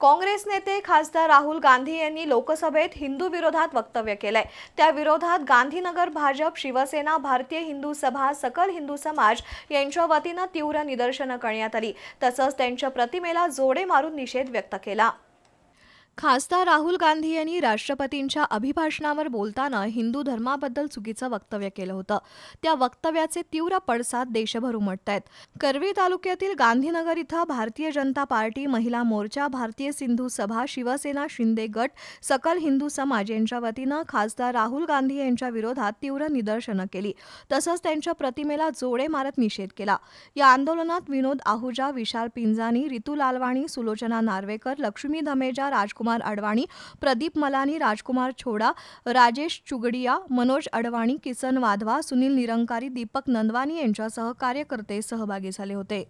काँग्रेस नेते खासदार राहुल गांधी यांनी लोकसभेत हिंदू विरोधात वक्तव्य केलंय त्या विरोधात गांधीनगर भाजप शिवसेना भारतीय हिंदू सभा सकल हिंदू समाज यांच्या वतीनं तीव्र निदर्शनं करण्यात आली तसंच त्यांच्या प्रतिमेला जोडे मारून निषेध व्यक्त केला खासदार राहुल गांधी यांनी राष्ट्रपतींच्या अभिभाषणावर बोलताना हिंदू धर्माबद्दल चुकीचं वक्तव्य केलं होतं त्या वक्तव्याचे तीव्र पडसाद देशभर उमटत आहेत करवी तालुक्यातील गांधीनगर इथं भारतीय जनता पार्टी महिला मोर्चा भारतीय सिंधू सभा शिवसेना शिंदे गट सकल हिंदू समाज यांच्या वतीनं खासदार राहुल गांधी यांच्या विरोधात तीव्र निदर्शनं केली तसंच त्यांच्या प्रतिमेला जोडे मारत निषेध केला या आंदोलनात विनोद आहुजा विशाल पिंजानी रितू लालवाणी सुलोचना नार्वेकर लक्ष्मी धमेजा राजकुमार कुमार अडवाणी प्रदीप मलानी राजकुमार छोडा राजेश चुगडिया मनोज अडवाणी किसन वाधवा सुनील निरंकारी दीपक नंदवानी यांच्यासह कार्यकर्ते सहभागी झाले होते